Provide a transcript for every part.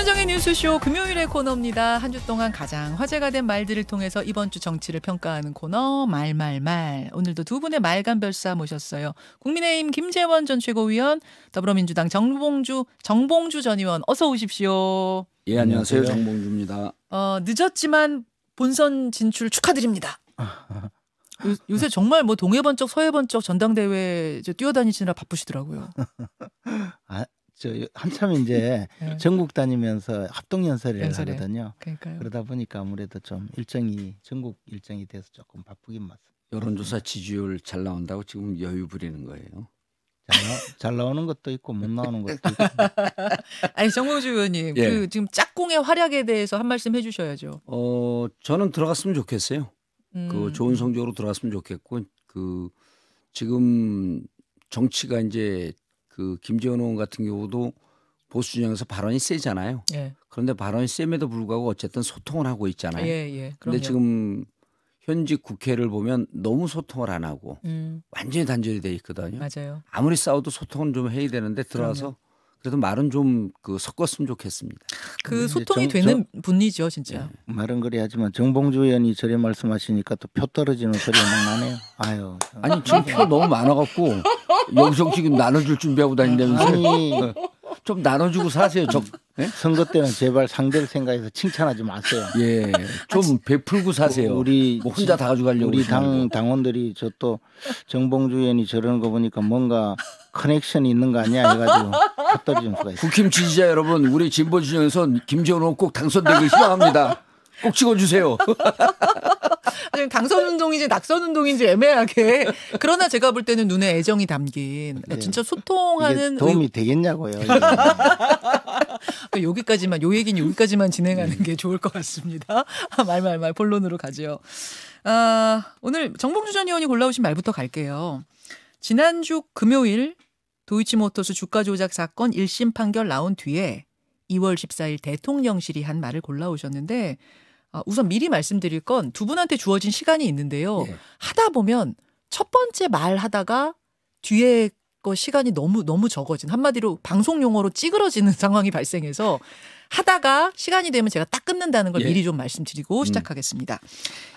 김현정의 뉴스쇼 금요일의 코너입니다. 한 주 동안 가장 화제가 된 말들을 통해서 이번 주 정치를 평가하는 코너 말말말. 오늘도 두 분의 말간별사 모셨어요. 국민의힘 김재원 전 최고위원, 더불어민주당 정봉주 정봉주 전 의원 어서 오십시오. 예 안녕하세요 정봉주입니다. 어 늦었지만 본선 진출 축하드립니다. 요, 새 정말 뭐 동해번쩍 서해번쩍 전당대회 뛰어다니시느라 바쁘시더라고요. 아, 저 한참 이제 네. 전국 다니면서 합동 연설을 연설에. 하거든요. 그러니까요. 그러다 보니까 아무래도 좀 일정이 전국 일정이 돼서 조금 바쁘긴 맞습니다. 여론조사 지지율 잘 나온다고 지금 여유 부리는 거예요. 잘, 나, 잘 나오는 것도 있고 못 나오는 것도 있고. 아니 정봉주 의원님 예. 그 지금 짝꿍의 활약에 대해서 한 말씀 해주셔야죠. 어 저는 들어갔으면 좋겠어요. 그 음. 그 좋은 성적으로 들어갔으면 좋겠고 그 지금 정치가 이제 그 김재원 의원 같은 경우도 보수 진영에서 발언이 세잖아요. 예. 그런데 발언이 셈에도 불구하고 어쨌든 소통을 하고 있잖아요. 예, 예. 그런데 지금 현직 국회를 보면 너무 소통을 안 하고 음. 완전히 단절이 돼 있거든요. 맞아요. 아무리 싸워도 소통은 좀 해야 되는데 들어와서 그럼요. 그래도 말은 좀 그 섞었으면 좋겠습니다. 그 네, 소통이 정, 되는 정, 분이죠, 진짜. 예, 말은 그래 하지만 정봉주 의원이 저래 말씀하시니까 또 표 떨어지는 소리가 막 나네요. 아유. 아니 지금 표 너무 많아갖고 여기 지금 나눠줄 준비하고 다니면서 아니, 좀 나눠주고 사세요. 적, 네? 선거 때는 제발 상대를 생각해서 칭찬하지 마세요. 예, 좀 베풀고 사세요. 우리 뭐 혼자 다 가져가려고 우리 당 당원들이 저 또 정봉주 의원이 저러는 거 보니까 뭔가 커넥션이 있는 거 아니야 해가지고 헛떨어진 수가 있어요. 국힘 지지자 여러분, 우리 진보 진영에선 김재원 의원 꼭 당선되길 희망합니다. 꼭 찍어주세요. 지금 당선 운동인지 낙선 운동인지 애매하게. 그러나 제가 볼 때는 눈에 애정이 담긴 아, 네. 진짜 소통하는 도움이 의... 되겠냐고요. 그러 그러니까 여기까지만 요 얘기는 여기까지만 진행하는 네. 게 좋을 것 같습니다. 말말말 본론으로 가죠. 아, 오늘 정봉주 전 의원이 골라오신 말부터 갈게요. 지난주 금요일 도이치모터스 주가 조작 사건 1심 판결 나온 뒤에 2월 14일 대통령실이 한 말을 골라오셨는데 아, 우선 미리 말씀드릴 건 두 분한테 주어진 시간이 있는데요. 예. 하다 보면 첫 번째 말 하다가 뒤에 거 시간이 너무 너무 적어진 한마디로 방송 용어로 찌그러지는 상황이 발생해서 하다가 시간이 되면 제가 딱 끊는다는 걸 예. 미리 좀 말씀드리고 음. 시작하겠습니다.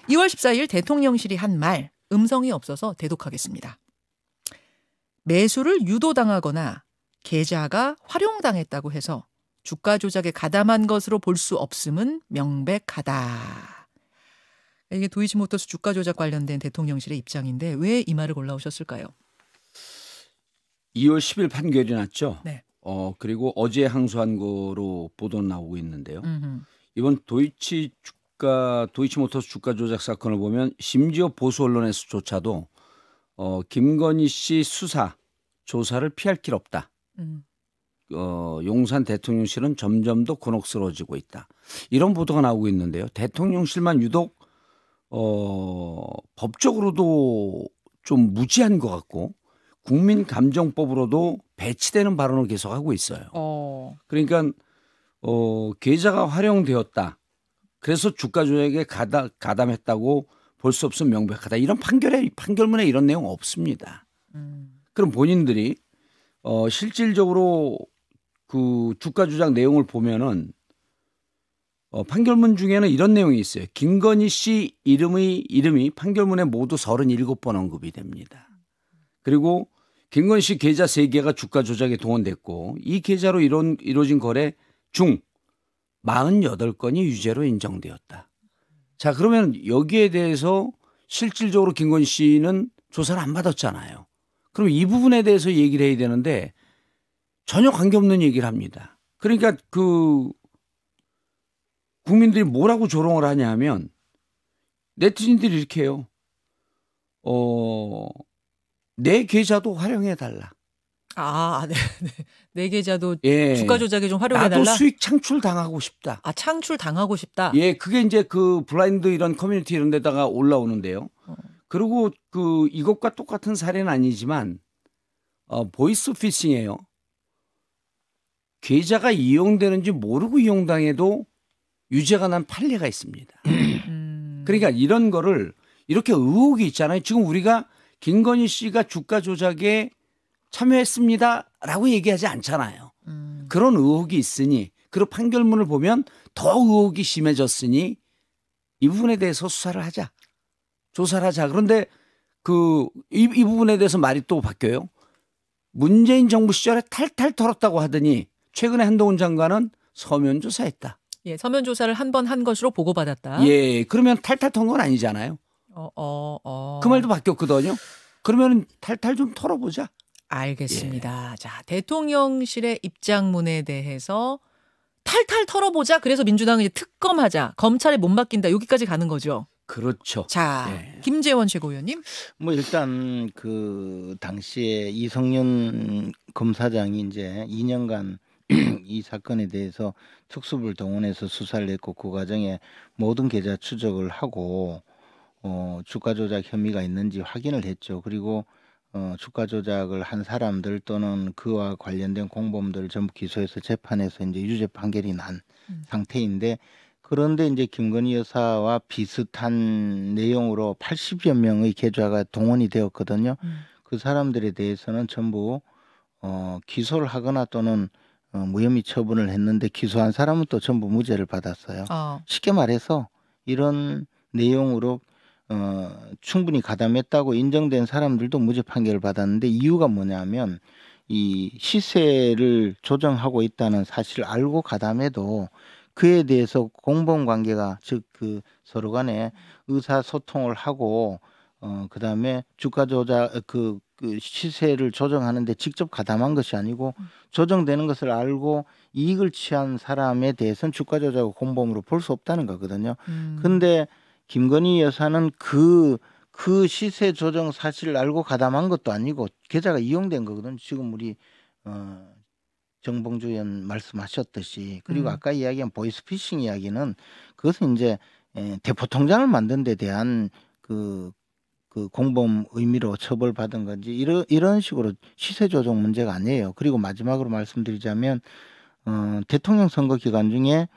2월 14일 대통령실이 한 말 음성이 없어서 대독하겠습니다. 매수를 유도당하거나 계좌가 활용당했다고 해서 주가 조작에 가담한 것으로 볼 수 없음은 명백하다. 이게 도이치 모터스 주가 조작 관련된 대통령실의 입장인데 왜 이 말을 골라오셨을까요? 2월 10일 판결이 났죠. 네. 어 그리고 어제 항소한 거로 보도 나오고 있는데요. 음흠. 이번 도이치 주가 도이치모터스 주가 조작 사건을 보면 심지어 보수 언론에서조차도 어 김건희 씨 수사 조사를 피할 길 없다. 음. 어, 용산 대통령실은 점점 더 곤혹스러워지고 있다. 이런 보도가 나오고 있는데요. 대통령실만 유독 어, 법적으로도 좀 무지한 것 같고 국민 감정법으로도 배치되는 발언을 계속하고 있어요. 어. 그러니까 어, 계좌가 활용되었다. 그래서 주가 조약에 가담, 가담했다고 볼 수없으면 명백하다. 이런 판결에 판결문에 이런 내용 없습니다. 음. 그럼 본인들이 어, 실질적으로 그 주가 조작 내용을 보면은 어, 판결문 중에는 이런 내용이 있어요. 김건희 씨 이름이 이름이 판결문에 모두 37번 언급이 됩니다. 그리고 김건희 씨 계좌 3개가 주가 조작에 동원됐고 이 계좌로 이런 이루어진 거래 중 48건이 유죄로 인정되었다. 자, 그러면 여기에 대해서 실질적으로 김건희 씨는 조사를 안 받았잖아요. 그럼 이 부분에 대해서 얘기를 해야 되는데 전혀 관계없는 얘기를 합니다. 그러니까 그 국민들이 뭐라고 조롱을 하냐면 네티즌들이 이렇게 해요. 어, 내 계좌도 활용해 달라. 아, 아 네, 네, 내 계좌도 예. 주가 조작에 좀 활용해 달라. 나도 수익 창출 당하고 싶다. 아, 창출 당하고 싶다. 예, 그게 이제 그 블라인드 이런 커뮤니티 이런 데다가 올라오는데요. 어. 그리고 그 이것과 똑같은 사례는 아니지만 어, 보이스 피싱이에요. 계좌가 이용되는지 모르고 이용당해도 유죄가 난 판례가 있습니다. 음. 음. 그러니까 이런 거를 이렇게 의혹이 있잖아요. 지금 우리가 김건희 씨가 주가 조작에 참여했습니다라고 얘기하지 않잖아요. 음. 그런 의혹이 있으니 그리고 판결문을 보면 더 의혹이 심해졌으니 이 부분에 대해서 수사를 하자. 조사를 하자. 그런데 그, 이, 이 부분에 대해서 말이 또 바뀌어요. 문재인 정부 시절에 탈탈 털었다고 하더니 최근에 한동훈 장관은 서면 조사했다. 예, 서면 조사를 한 번 한 것으로 보고받았다. 예, 그러면 탈탈 턴건 아니잖아요. 어, 어, 어. 그 말도 바뀌었거든요. 그러면 탈탈 좀 털어보자. 알겠습니다. 예. 자, 대통령실의 입장문에 대해서 탈탈 털어보자. 그래서 민주당은 이제 특검하자. 검찰에 못 맡긴다. 여기까지 가는 거죠. 그렇죠. 자, 예. 김재원 최고위원님. 뭐 일단 그 당시에 이성윤 검사장이 이제 2년간 이 사건에 대해서 특수부를 동원해서 수사를 했고 그 과정에 모든 계좌 추적을 하고 어, 주가 조작 혐의가 있는지 확인을 했죠. 그리고 어, 주가 조작을 한 사람들 또는 그와 관련된 공범들을 전부 기소해서 재판에서 이제 유죄 판결이 난 음. 상태인데 그런데 이제 김건희 여사와 비슷한 내용으로 80여 명의 계좌가 동원이 되었거든요. 음. 그 사람들에 대해서는 전부 어, 기소를 하거나 또는 어, 무혐의 처분을 했는데 기소한 사람은 또 전부 무죄를 받았어요. 어. 쉽게 말해서 이런 내용으로 어, 충분히 가담했다고 인정된 사람들도 무죄 판결을 받았는데 이유가 뭐냐면 이 시세를 조정하고 있다는 사실을 알고 가담해도 그에 대해서 공범 관계가 즉 그 서로 간에 의사소통을 하고 어, 그 다음에 주가 조작, 어, 그, 그 시세를 조정하는데 직접 가담한 것이 아니고 음. 조정되는 것을 알고 이익을 취한 사람에 대해서는 주가 조작 을 공범으로 볼 수 없다는 거거든요. 음. 근데 김건희 여사는 그, 그 시세 조정 사실을 알고 가담한 것도 아니고 계좌가 이용된 거거든요. 지금 우리, 어, 정봉주 의원 말씀하셨듯이 그리고 음. 아까 이야기한 보이스피싱 이야기는 그것은 이제 예, 대포통장을 만든 데 대한 그그 공범 의미로 처벌받은 건지 이런 이런 식으로 시세 조정 문제가 아니에요. 그리고 마지막으로 말씀드리자면 어, 대통령 선거 기간 중에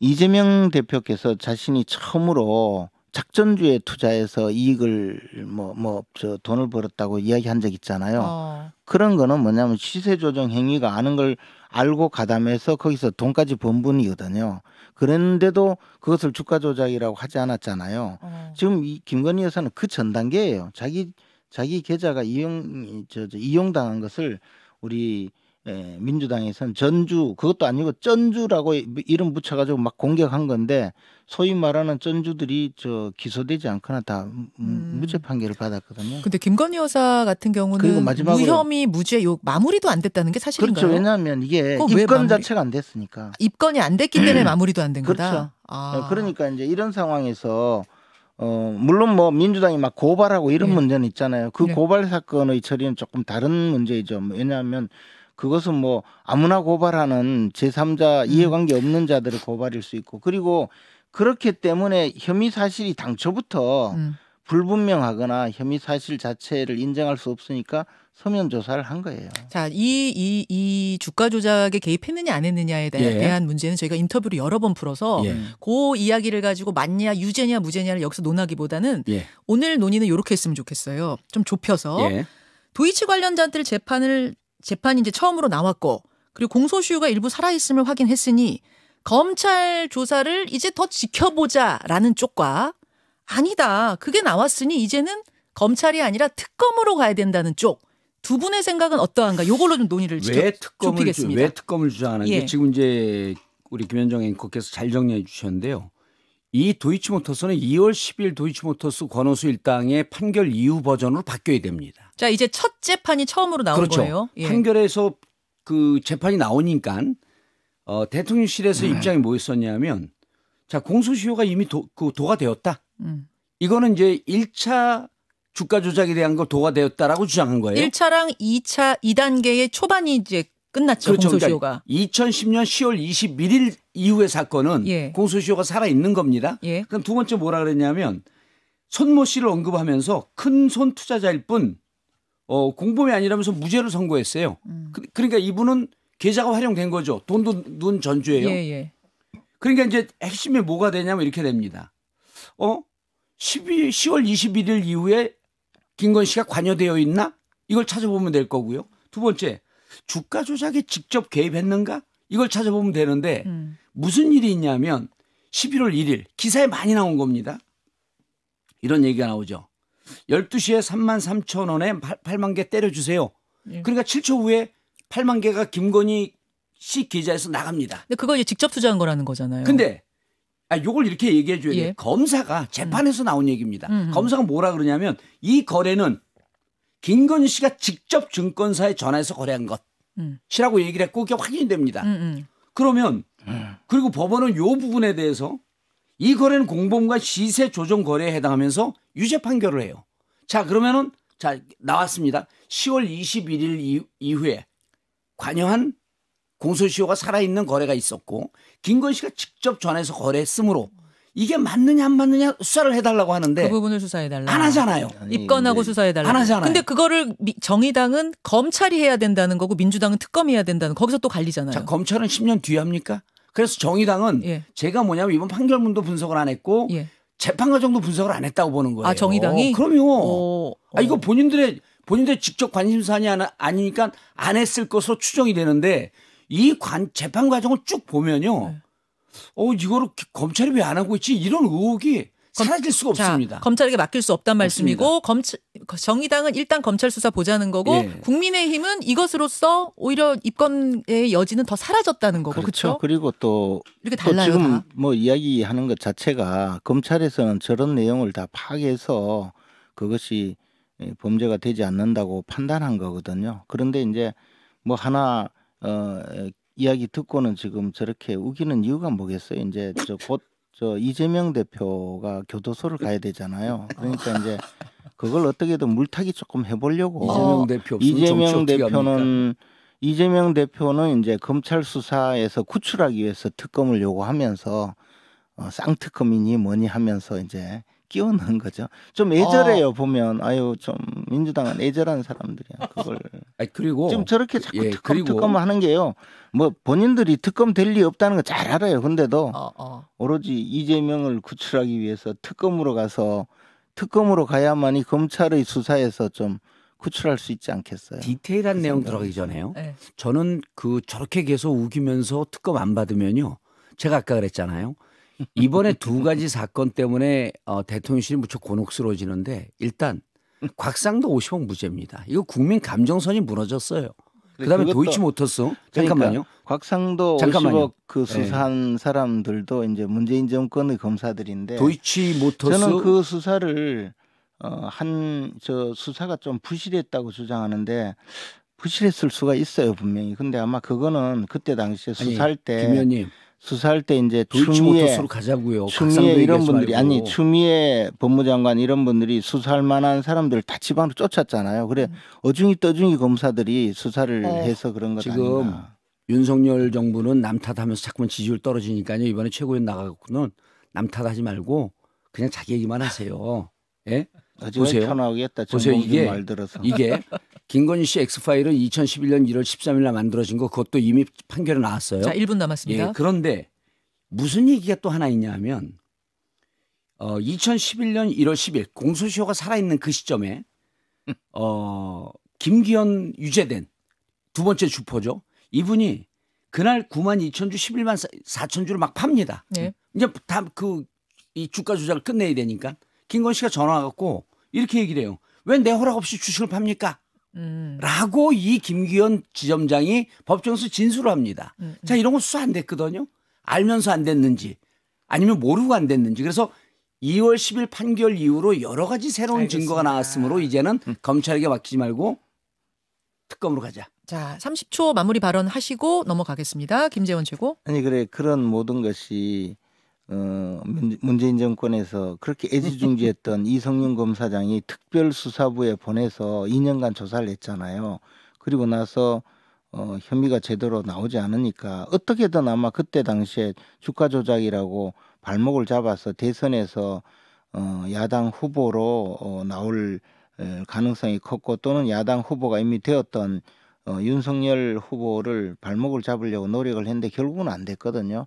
이재명 대표께서 자신이 처음으로 작전주에 투자해서 이익을 뭐 뭐 저 돈을 벌었다고 이야기한 적 있잖아요. 어. 그런 거는 뭐냐면 시세 조정 행위가 아는 걸 알고 가담해서 거기서 돈까지 번 분이거든요. 그랬는데도 그것을 주가 조작이라고 하지 않았잖아요. 어. 지금 이 김건희 여사는 그 전 단계예요. 자기 자기 계좌가 이용 저, 저 이용당한 것을 우리 예, 민주당에서는 전주 그것도 아니고 전주라고 이름 붙여가지고 막 공격한 건데 소위 말하는 전주들이 저 기소되지 않거나 다 음. 무죄 판결을 받았거든요. 근데 김건희 여사 같은 경우는 무혐의 무죄 요 마무리도 안 됐다는 게 사실인가요? 그렇죠. 왜냐하면 이게 입건 자체가 안 됐으니까. 입건이 안 됐기 때문에 마무리도 안 된 거다. 그렇죠. 아. 네, 그러니까 이제 이런 상황에서 어, 물론 뭐 민주당이 막 고발하고 이런 네. 문제는 있잖아요. 그 네. 고발 사건의 처리는 조금 다른 문제이죠. 왜냐하면 그것은 뭐 아무나 고발하는 제3자 음. 이해관계 없는 자들을 고발일 수 있고 그리고 그렇기 때문에 혐의 사실이 당초부터 음. 불분명하거나 혐의 사실 자체를 인정할 수 없으니까 서면 조사를 한 거예요. 자, 이, 이, 이 이, 주가 조작에 개입했느냐 안 했느냐에 대한, 예. 대한 문제는 저희가 인터뷰를 여러 번 풀어서 예. 그 이야기를 가지고 맞냐, 유죄냐, 무죄냐를 여기서 논하기보다는 예. 오늘 논의는 이렇게 했으면 좋겠어요. 좀 좁혀서 예. 도이치 관련자들 재판을 재판이 이제 처음으로 나왔고 그리고 공소시효가 일부 살아있음을 확인했으니 검찰 조사를 이제 더 지켜보자라는 쪽과 아니다. 그게 나왔으니 이제는 검찰이 아니라 특검으로 가야 된다는 쪽. 두 분의 생각은 어떠한가? 요걸로 좀 논의를 왜 좁, 특검을 좁히겠습니다. 왜 특검을 주장하는 예. 지금 이제 우리 김현정 앵커께서 잘 정리해 주셨는데요. 이 도이치모터스는 2월 10일 도이치모터스 권오수 일당의 판결 이후 버전으로 바뀌어야 됩니다. 자, 이제 첫 재판이 처음으로 나온 그렇죠. 거예요. 예. 판결에서 그 재판이 나오니까 어, 대통령실에서 음. 입장이 뭐였었냐면 자, 공소시효가 이미 도, 그 도가 되었다. 음. 이거는 이제 1차 주가 조작에 대한 걸 도가 되었다라고 주장한 거예요. 1차랑 2차 2단계의 초반이 이제 끝났죠. 그렇죠. 그러니까 공소시효가. 그러니까 2010년 10월 21일 이후의 사건은 예. 공소시효가 살아 있는 겁니다. 예. 그럼 두 번째 뭐라 그랬냐면 손모 씨를 언급하면서 큰손 투자자일 뿐 어, 공범이 아니라면서 무죄를 선고했어요. 음. 그, 러니까 이분은 계좌가 활용된 거죠. 돈도 눈 전주예요. 예, 예. 그러니까 이제 핵심이 뭐가 되냐면 이렇게 됩니다. 어? 12, 10월 21일 이후에 김건 씨가 관여되어 있나? 이걸 찾아보면 될 거고요. 두 번째, 주가 조작에 직접 개입했는가? 이걸 찾아보면 되는데 음. 무슨 일이 있냐면 11월 1일 기사에 많이 나온 겁니다. 이런 얘기가 나오죠. 12시에 3만 3천 원에 8, 만개 때려주세요. 예. 그러니까 7초 후에 8만 개가 김건희 씨 계좌에서 나갑니다. 근데 그거 이제 직접 투자한 거라는 거잖아요. 근데 아, 요걸 이렇게 얘기해 줘야 예. 돼. 검사가 재판에서 음. 나온 얘기입니다. 음흠. 음. 검사가 뭐라 그러냐면 이 거래는 김건희 씨가 직접 증권사에 전화해서 거래한 것. 음. 시라고 얘기를 했고 그게 확인이 됩니다. 음, 음. 그러면 예. 그리고 법원은 요 부분에 대해서 이 거래는 공범과 시세 조정 거래에 해당하면서 유죄 판결을 해요. 자, 그러면은 자, 나왔습니다. 10월 21일 이, 후에 관여한 공소시효가 살아있는 거래가 있었고 김건 씨가 직접 전해서 거래했으므로 이게 맞느냐 안 맞느냐 수사를 해달라고 하는데 그 부분을 수사해달라 안 하잖아요. 입건하고 수사해달라. 안 하잖아요. 근데 그거를 정의당은 검찰이 해야 된다는 거고 민주당은 특검이 해야 된다는 거기서 또 갈리잖아요. 자, 검찰은 10년 뒤에 합니까? 그래서 정의당은 예. 제가 뭐냐면 이번 판결문도 분석을 안 했고 예. 재판 과정도 분석을 안 했다고 보는 거예요. 아 정의당이? 어, 그럼요. 오, 오. 아 이거 본인들의 본인들의 직접 관심사안이 아니니까 안 했을 것으로 추정이 되는데 이 관, 재판 과정을 쭉 보면요. 네. 어 이거를 검찰이 왜 안 하고 있지 이런 의혹이 사라질 수가 자, 없습니다. 검찰에게 맡길 수 없단 말씀이고 검찰, 정의당은 일단 검찰 수사 보자는 거고 예. 국민의힘은 이것으로서 오히려 입건의 여지는 더 사라졌다는 거고 그렇죠. 그렇 그리고 또, 이렇게 달라요, 또 지금 다. 뭐 이야기하는 것 자체가 검찰에서는 저런 내용을 다 파악해서 그것이 예, 범죄가 되지 않는다고 판단한 거거든요. 그런데 이제 뭐 하나 어, 이야기 듣고는 지금 저렇게 우기는 이유가 뭐겠어요? 이제 저 곧 저 이재명 대표가 교도소를 가야 되잖아요. 그러니까 이제 그걸 어떻게든 물타기 조금 해보려고 이재명 대표 이재명 대표는 이재명 대표는 이제 검찰 수사에서 구출하기 위해서 특검을 요구하면서 어, 쌍특검이니 뭐니 하면서 이제 끼워넣은 거죠. 좀 애절해요 어. 보면 아유 좀 민주당은 애절한 사람들이야 그걸 아니, 그리고 지금 저렇게 자꾸 예, 특검 그리고, 특검 하는 게요. 뭐 본인들이 특검 될 리 없다는 거 잘 알아요. 근데도 어, 어. 오로지 이재명을 구출하기 위해서 특검으로 가서 특검으로 가야만이 검찰의 수사에서 좀 구출할 수 있지 않겠어요. 디테일한 그 내용 들어가기 전에요. 네. 저는 그 저렇게 계속 우기면서 특검 안 받으면요. 제가 아까 그랬잖아요. 이번에 두 가지 사건 때문에 어, 대통령실이 무척 곤혹스러워지는데 일단 곽상도 50억 무죄입니다. 이거 국민 감정선이 무너졌어요. 그다음에 도이치 모터스 그러니까 잠깐만요. 그러니까 곽상도 잠깐만요. 50억 그 네. 수사한 네. 사람들도 이제 문재인 정권의 검사들인데 도이치 모터스 저는 그 수사를 어, 한저 수사가 좀 부실했다고 주장하는데 부실했을 수가 있어요 분명히. 근데 아마 그거는 그때 당시에 수사할 아니, 때김의님 수사할 때 이제 추미애 가자고요. 추미애 이런 분들이 말고. 아니 추미애 법무장관 이런 분들이 수사할 만한 사람들 다 지방으로 쫓았잖아요. 그래 음. 어중이 떠중이 검사들이 수사를 어. 해서 그런 것 지금 아닌가. 윤석열 정부는 남탓하면서 자꾸만 지지율 떨어지니까요. 이번에 최고위 나가고는 남탓하지 말고 그냥 자기 얘기만 하세요. 예? 보세요. 편하게했다 보세요 이게 말 들어서. 이게 김건희 씨 엑스파일은 2011년 1월 13일 날 만들어진 거 그것도 이미 판결이 나왔어요. 자, 1분 남았습니다. 예, 그런데 무슨 얘기가 또 하나 있냐 하면 어, 2011년 1월 10일 공소시효가 살아있는 그 시점에 어, 김기현 유죄된 두 번째 주포죠. 이분이 그날 9만 2천 주, 11만 4천 주를 막 팝니다. 네. 이제 다그이 주가 조작을 끝내야 되니까 김건 씨가 전화 갖고 이렇게 얘기를 해요. 왜 내 허락 없이 주식을 팝니까? 음. 라고 이 김기현 지점장이 법정에서 진술을 합니다. 음. 음. 자, 이런 거 수사 안 됐거든요. 알면서 안 됐는지 아니면 모르고 안 됐는지. 그래서 2월 10일 판결 이후로 여러 가지 새로운 알겠습니다. 증거가 나왔으므로 이제는 음. 검찰에게 맡기지 말고 특검으로 가자. 자, 30초 마무리 발언 하시고 넘어가겠습니다. 김재원 최고. 아니 그래 그런 모든 것이 어, 문재인 정권에서 그렇게 애지중지했던 이성윤 검사장이 특별수사부에 보내서 2년간 조사를 했잖아요. 그리고 나서 어, 혐의가 제대로 나오지 않으니까 어떻게든 아마 그때 당시에 주가 조작이라고 발목을 잡아서 대선에서 어, 야당 후보로 어, 나올 가능성이 컸고 또는 야당 후보가 이미 되었던 어, 윤석열 후보를 발목을 잡으려고 노력을 했는데 결국은 안 됐거든요.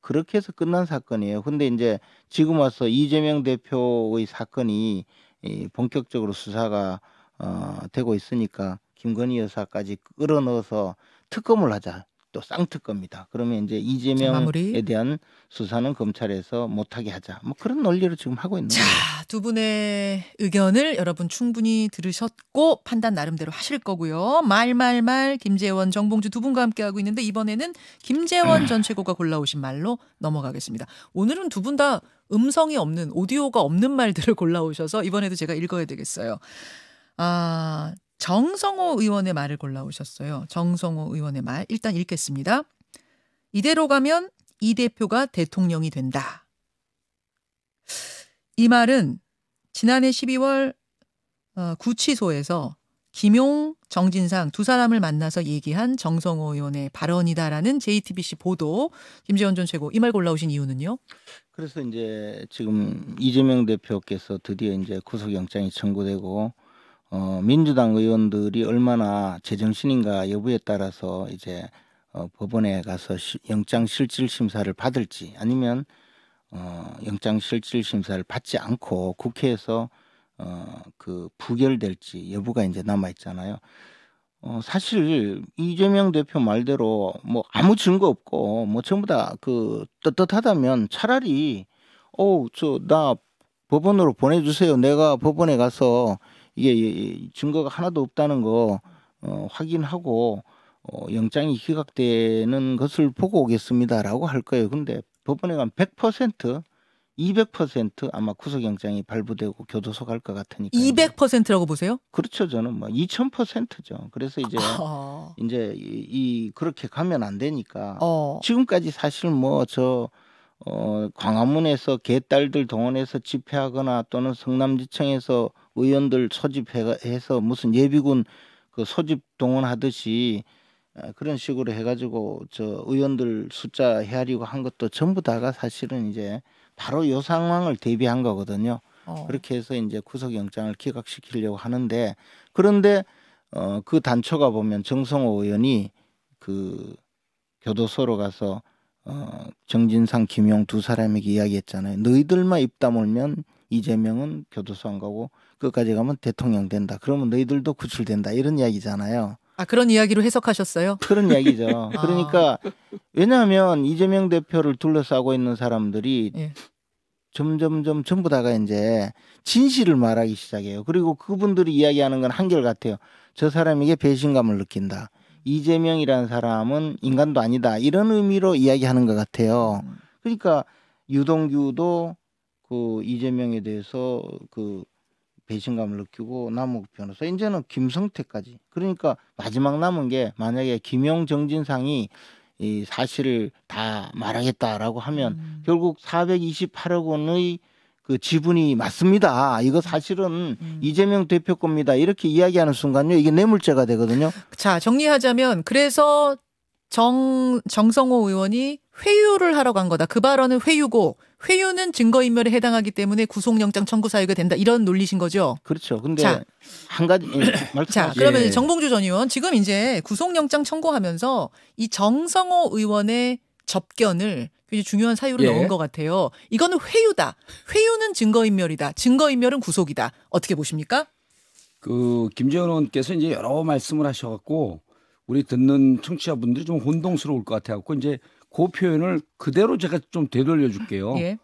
그렇게 해서 끝난 사건이에요. 근데 이제 지금 와서 이재명 대표의 사건이 이 본격적으로 수사가 어, 되고 있으니까 김건희 여사까지 끌어넣어서 특검을 하자. 또 쌍특 겁니다. 그러면 이제 이재명에 대한 수사는 검찰에서 못하게 하자. 뭐 그런 논리로 지금 하고 있는 자, 거예요. 두 분의 의견을 여러분 충분히 들으셨고 판단 나름대로 하실 거고요. 말말말 김재원, 정봉주 두 분과 함께 하고 있는데 이번에는 김재원 전 최고가 골라오신 말로 넘어가겠습니다. 오늘은 두 분 다 음성이 없는 오디오가 없는 말들을 골라오셔서 이번에도 제가 읽어야 되겠어요. 아, 정성호 의원의 말을 골라오셨어요. 정성호 의원의 말 일단 읽겠습니다. 이대로 가면 이 대표가 대통령이 된다. 이 말은 지난해 12월 어, 구치소에서 김용, 정진상 두 사람을 만나서 얘기한 정성호 의원의 발언이다라는 JTBC 보도 김재원 전 최고 이 말 골라오신 이유는요? 그래서 이제 지금 이재명 대표께서 드디어 이제 구속영장이 청구되고 어, 민주당 의원들이 얼마나 제정신인가 여부에 따라서 이제 어, 법원에 가서 시, 영장 실질 심사를 받을지 아니면 어, 영장 실질 심사를 받지 않고 국회에서 어, 그 부결될지 여부가 이제 남아 있잖아요. 어, 사실 이재명 대표 말대로 뭐 아무 증거 없고 뭐 전부 다 그 떳떳하다면 차라리 어저나 법원으로 보내주세요. 내가 법원에 가서 이게 증거가 하나도 없다는 거 어, 확인하고 어, 영장이 기각되는 것을 보고 오겠습니다라고 할 거예요. 근데 법원에 가면 100% 200% 아마 구속영장이 발부되고 교도소 갈 것 같으니까 200%라고 보세요? 그렇죠 저는 뭐 2,000%죠. 그래서 이제 어. 이제 이, 이, 그렇게 가면 안 되니까 어. 지금까지 사실 뭐저 어, 광화문에서 개딸들 동원해서 집회하거나 또는 성남지청에서 의원들 소집해서 무슨 예비군 그 소집 동원하듯이 어, 그런 식으로 해가지고 저 의원들 숫자 헤아리고 한 것도 전부 다가 사실은 이제 바로 요 상황을 대비한 거거든요. 어. 그렇게 해서 이제 구속영장을 기각시키려고 하는데 그런데 어, 그 단초가 보면 정성호 의원이 그 교도소로 가서 어, 정진상, 김용 두 사람에게 이야기했잖아요. 너희들만 입 다물면 이재명은 교도소 안 가고 끝까지 가면 대통령 된다. 그러면 너희들도 구출된다. 이런 이야기잖아요. 아 그런 이야기로 해석하셨어요? 그런 이야기죠. 아. 그러니까 왜냐하면 이재명 대표를 둘러싸고 있는 사람들이 예. 점점점 전부 다가 이제 진실을 말하기 시작해요. 그리고 그분들이 이야기하는 건 한결 같아요. 저 사람에게 배신감을 느낀다. 이재명이라는 사람은 인간도 아니다. 이런 의미로 이야기하는 것 같아요. 음. 그러니까 유동규도 그 이재명에 대해서 그 배신감을 느끼고 남욱 변호사 이제는 김성태까지 그러니까 마지막 남은 게 만약에 김용 정진상이 이 사실을 다 말하겠다라고 하면 음. 결국 428억 원의 그 지분이 맞습니다. 이거 음. 사실은 음. 이재명 대표 겁니다. 이렇게 이야기하는 순간요. 이게 뇌물죄가 되거든요. 자, 정리하자면 그래서 정 정성호 의원이 회유를 하러 간 거다. 그 발언은 회유고 회유는 증거인멸에 해당하기 때문에 구속영장 청구 사유가 된다 이런 논리신 거죠. 그렇죠. 근데 자, 한 가지 예, 말씀. 자 그러면 예. 정봉주 전 의원 지금 이제 구속영장 청구하면서 이 정성호 의원의 접견을 굉장히 중요한 사유로 예. 넣은 것 같아요. 이거는 회유다. 회유는 증거인멸이다. 증거인멸은 구속이다. 어떻게 보십니까? 그 김재원 의원께서 이제 여러 말씀을 하셔갖고 우리 듣는 청취자분들이 좀 혼동스러울 것 같아갖고 이제 그 표현을 그대로 제가 좀 되돌려 줄게요. 예.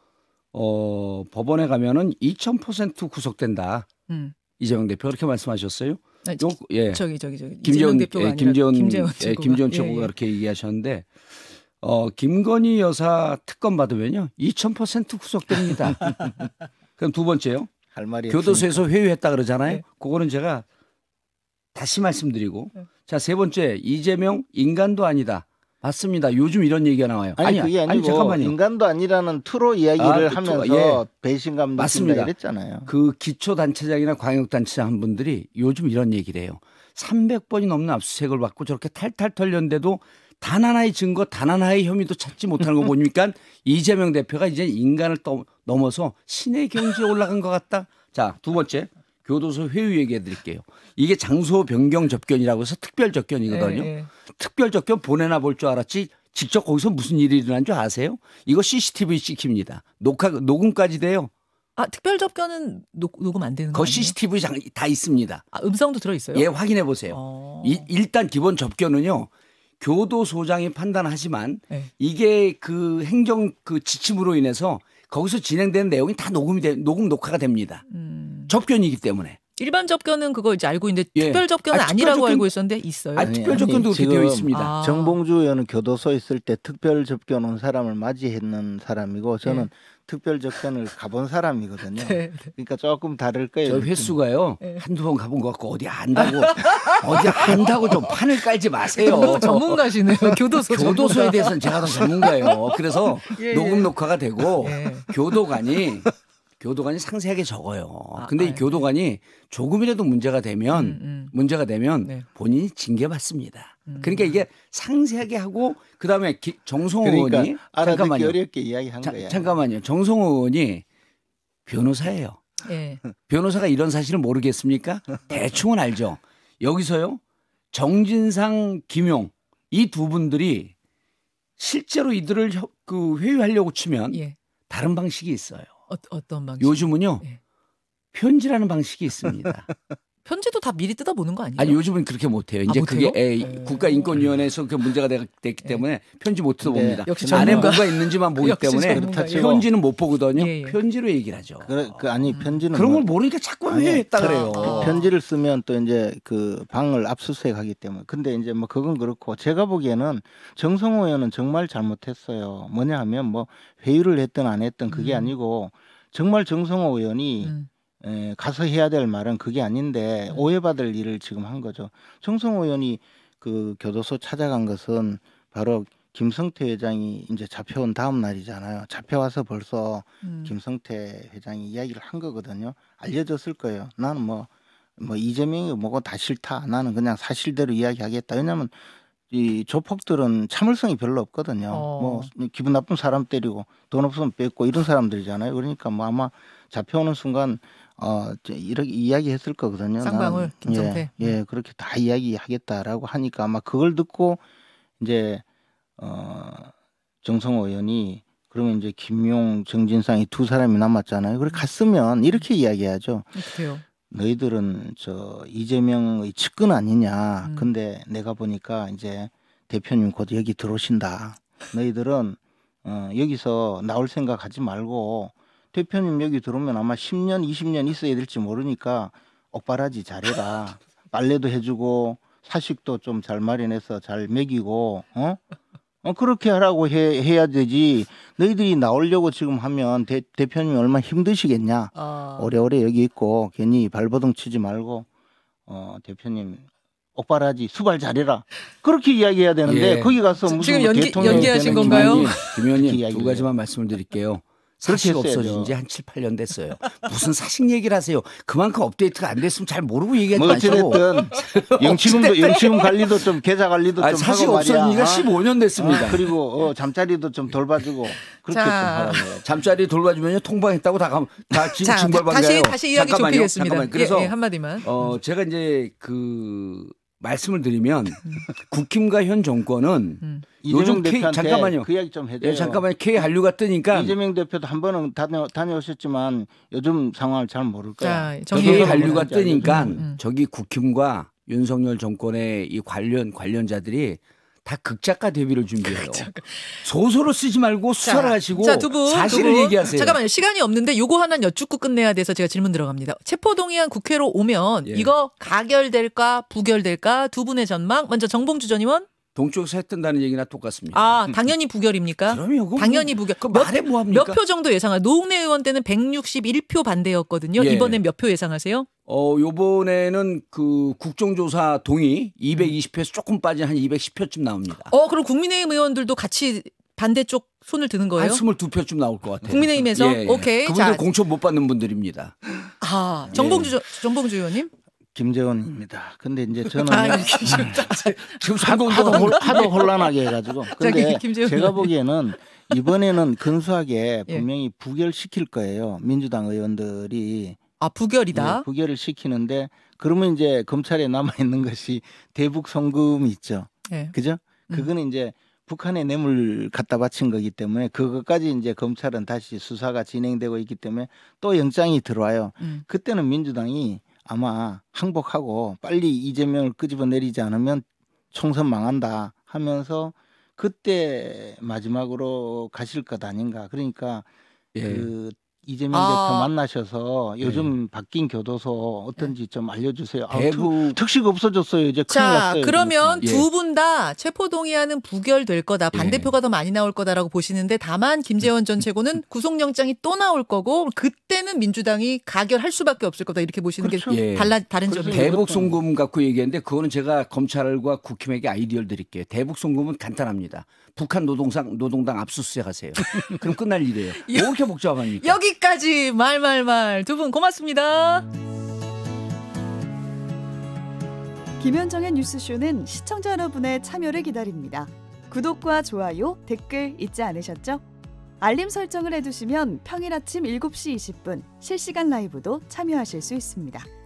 어, 법원에 가면은 2000% 구속된다. 음. 이재명 대표 그렇게 말씀하셨어요. 아니, 요, 예. 저기 저기 저기 김재원 대표가 예, 김재원 예, 김재원 예, 최고가 예. 그렇게 얘기하셨는데 어, 김건희 여사 특검 받으면요 2000% 구속됩니다. 그럼 두 번째요. 할 말이 교도소에서 없으니까. 회유했다 그러잖아요. 네. 그거는 제가 다시 말씀드리고 네. 자세 번째 이재명 인간도 아니다. 맞습니다. 요즘 이런 얘기가 나와요. 아니, 아니 그게 아니고 아니, 잠깐만요. 인간도 아니라는 투로 이야기를 아, 하면서 예. 배신감 맞습다 이랬잖아요. 그 기초 단체장이나 광역 단체장 한 분들이 요즘 이런 얘기를 해요. 300번이 넘는 압수수색을 받고 저렇게 탈탈 털렸는데도 단 하나의 증거, 단 하나의 혐의도 찾지 못하는 거 보니까 이재명 대표가 이제 인간을 떠, 넘어서 신의 경지에 올라간 것 같다. 자, 두 번째. 교도소 회의 얘기해 드릴게요. 이게 장소 변경 접견이라고 해서 특별 접견이거든요. 예, 예. 특별 접견 보내나 볼 줄 알았지 직접 거기서 무슨 일이 일어난 줄 아세요? 이거 CCTV 찍힙니다. 녹화 녹음까지 돼요. 아 특별 접견은 녹, 녹음 안 되는 거예요? 그 CCTV 장, 다 있습니다. 아, 음성도 들어 있어요? 예, 확인해 보세요. 어... 이, 일단 기본 접견은요. 교도소장이 판단하지만 네. 이게 그 행정 그 지침으로 인해서 거기서 진행되는 내용이 다 녹음이 돼, 녹음 녹화가 됩니다. 음... 접견이기 때문에. 일반 접견은 그거 이제 알고 있는데 예. 특별 접견은 아, 니라고 접견... 알고 있었는데 있어요. 아, 아니, 특별 접견도 아니, 되어 있습니다. 아. 정봉주 의원은 교도소 있을 때 특별 접견 온 사람을 맞이했는 사람이고 저는 네. 특별 접견을 가본 사람이거든요. 네, 네. 그러니까 조금 다를 거예요. 저 횟수가요 네. 한두 번 가본 것 같고 어디 안다고 어디 안다고 좀 판을 깔지 마세요. 전문가시네요. 어, 교도소 교도소에 대해서는 제가 더 전문가예요. 그래서 예, 예. 녹음 녹화가 되고 교도관이 교도관이 상세하게 적어요. 아, 근데 아, 이 예. 교도관이 조금이라도 문제가 되면 음, 음. 문제가 되면 네. 본인이 징계받습니다. 음. 그러니까 이게 상세하게 하고 그다음에 기, 정성호 그러니까 의원이 잠깐만요. 어렵게 이야기한 자, 거야. 잠깐만요. 정성호 의원이 변호사예요. 네. 변호사가 이런 사실을 모르겠습니까? 대충은 알죠. 여기서요. 정진상, 김용 이 두 분들이 실제로 이들을 그 회유하려고 치면 예. 다른 방식이 있어요. 어, 떤 방식? 요즘은요. 네. 편지라는 방식이 있습니다. 편지도 다 미리 뜯어보는 거 아니에요? 아니 요즘은 그렇게 못해요. 이제 아, 그게 에, 네. 국가인권위원회에서 그 문제가 됐기 네. 때문에 에. 편지 못 뜯어봅니다. 네. 역시 안에 뭐가 있는지만 보기 때문에 편지는 못 보거든요. 예, 예. 편지로 얘기를 하죠. 그래, 그 아니 음. 편지는 그런 뭐 걸 모르니까 자꾸 아니, 했다 그래요. 아. 편지를 쓰면 또 이제 그 방을 압수수색하기 때문에 근데 이제 뭐 그건 그렇고 제가 보기에는 정성호 의원은 정말 잘못했어요. 뭐냐 하면 뭐 회유를 했든 안 했든 그게 음. 아니고 정말 정성호 의원이 음. 에, 가서 해야 될 말은 그게 아닌데 네. 오해받을 일을 지금 한 거죠. 청성 의원이 그 교도소 찾아간 것은 바로 김성태 회장이 이제 잡혀온 다음 날이잖아요. 잡혀와서 벌써 음. 김성태 회장이 이야기를 한 거거든요. 알려졌을 거예요. 나는 뭐, 뭐 이재명이 뭐고 다 싫다. 나는 그냥 사실대로 이야기하겠다. 왜냐면 하이 조폭들은 참을성이 별로 없거든요. 어. 뭐 기분 나쁜 사람 때리고 돈 없으면 뺏고 이런 사람들이잖아요. 그러니까 뭐 아마 잡혀오는 순간 어, 이렇게 이야기했을 거거든요. 쌍방울 나 예, 김성태. 예, 예, 그렇게 다 이야기하겠다라고 하니까 아마 그걸 듣고 이제 어, 정성호 의원이 그러면 이제 김용, 정진상 이두 사람이 남았잖아요. 그래 음. 갔으면 이렇게 이야기하죠. 어떻요 너희들은 저 이재명의 측근 아니냐. 음. 근데 내가 보니까 이제 대표님 곧 여기 들어오신다. 너희들은 어, 여기서 나올 생각 하지 말고 대표님 여기 들어오면 아마 10년, 20년 있어야 될지 모르니까 억바라지 잘해라. 빨래도 해주고 사식도 좀 잘 마련해서 잘 먹이고 어? 어 그렇게 하라고 해, 해야 되지. 너희들이 나오려고 지금 하면 대, 대표님이 얼마나 힘드시겠냐. 어. 오래오래 여기 있고 괜히 발버둥 치지 말고 어 대표님 억바라지 수발 잘해라 그렇게 이야기해야 되는데 예. 거기 가서 무슨 지금 뭐 연기, 대통령 연기하신 건가요? 김 의원님 두 가지만 말씀을 드릴게요. 그렇게 없어진 지 한 7, 8년 됐어요. 무슨 사식 얘기를 하세요. 그만큼 업데이트가 안 됐으면 잘 모르고 얘기했던 거죠. 뭐 어쨌든 영치금도 영치금 관리도 좀 계좌 관리도 아니, 좀 사실 없어진 지가 15년 아. 됐습니다. 아, 그리고 어, 잠자리도 좀 돌봐주고 그렇게 자. 좀 하라고요. 잠자리 돌봐주면요 통방했다고 다, 감, 다 징벌받아요. 다시 다시 이야기 잠깐만요. 좁히겠습니다. 잠깐만요. 그래서 예, 예, 한마디만. 어, 제가 이제 그 말씀을 드리면 국힘과 현 정권은 음. 요즘 K 잠깐만요. 그 이야기 좀 해줘요. 예, 잠깐만 K 한류가 뜨니까 이재명 대표도 한 번은 다녀 다녀오셨지만 요즘 상황을 잘 모를 거예요. 자, K 한류가 뜨니까 음, 음. 저기 국힘과 윤석열 정권의 이 관련 관련자들이 다 극작가 데뷔를 준비해요. 극작가. 소설을 쓰지 말고 수사를 자, 하시고 자, 두 분, 사실을 두 분. 얘기하세요. 잠깐만요. 시간이 없는데 요거 하나 여쭙고 끝내야 돼서 제가 질문 들어갑니다. 체포동의안 국회로 오면 예. 이거 가결될까 부결될까 두 분의 전망 먼저 정봉주 전 의원. 동쪽에서 했던다는 얘기나 똑같습니다. 아 당연히 부결입니까? 그럼요. 뭐, 당연히 부결. 그 말에 뭐합니까? 몇 표 정도 예상하? 노웅래 의원 때는 161표 반대였거든요. 예. 이번엔 몇 표 예상하세요? 어 요번에는 그 국정조사 동의 220표에서 조금 빠진 한 210표쯤 나옵니다. 어 그럼 국민의힘 의원들도 같이 반대쪽 손을 드는 거예요? 한 22표쯤 나올 것 같아요. 국민의힘에서 예, 예, 오케이. 그분들 자. 공천 못 받는 분들입니다. 아 정봉주 정봉주 의원님? 김재원입니다. 근데 이제 저는 아, 뭐 지금 음. 하도, 하도, 하도 혼란하게 해가지고 근데 제가 보기에는 이번에는 근소하게 예. 분명히 부결시킬 거예요. 민주당 의원들이 아 부결이다. 예, 부결을 시키는데 그러면 이제 검찰에 남아 있는 것이 대북 송금이 있죠. 예. 그죠? 음. 그거는 음. 이제 북한의 뇌물 갖다 바친 거기 때문에 그것까지 이제 검찰은 다시 수사가 진행되고 있기 때문에 또 영장이 들어와요. 음. 그때는 민주당이 아마 항복하고 빨리 이재명을 끄집어내리지 않으면 총선 망한다 하면서 그때 마지막으로 가실 것 아닌가. 그러니까 예. 그 이재명 아. 대표 만나셔서 요즘 네. 바뀐 교도소 어떤지 네. 좀 알려주세요. 대구- 특, 특식 없어졌어요. 이제 큰일 자, 났어요. 그러면 까두분 다 체포 동의안은 부결될 거다. 예. 반대표가 더 많이 나올 거다라고 보시는데 다만 김재원 전 최고는 구속영장이 또 나올 거고 그때는 민주당이 가결할 수밖에 없을 거다 이렇게 보시는 그렇죠. 게 예. 예. 달라 다른 점이 대북 송금 갖고 얘기했는데 그거는 제가 검찰과 국힘에게 아이디어를 드릴게요. 대북 송금은 간단합니다. 북한 노동상 노동당 압수수색하세요. 그럼 끝날 일이에요. 여, 뭐 이렇게 복잡합니까? 여기까지 말말말두 분 고맙습니다. 김현정의 뉴스쇼는 시청자 여러분의 참여를 기다립니다. 구독과 좋아요, 댓글 잊지 않으셨죠? 알림 설정을 해두시면 평일 아침 7시 20분 실시간 라이브도 참여하실 수 있습니다.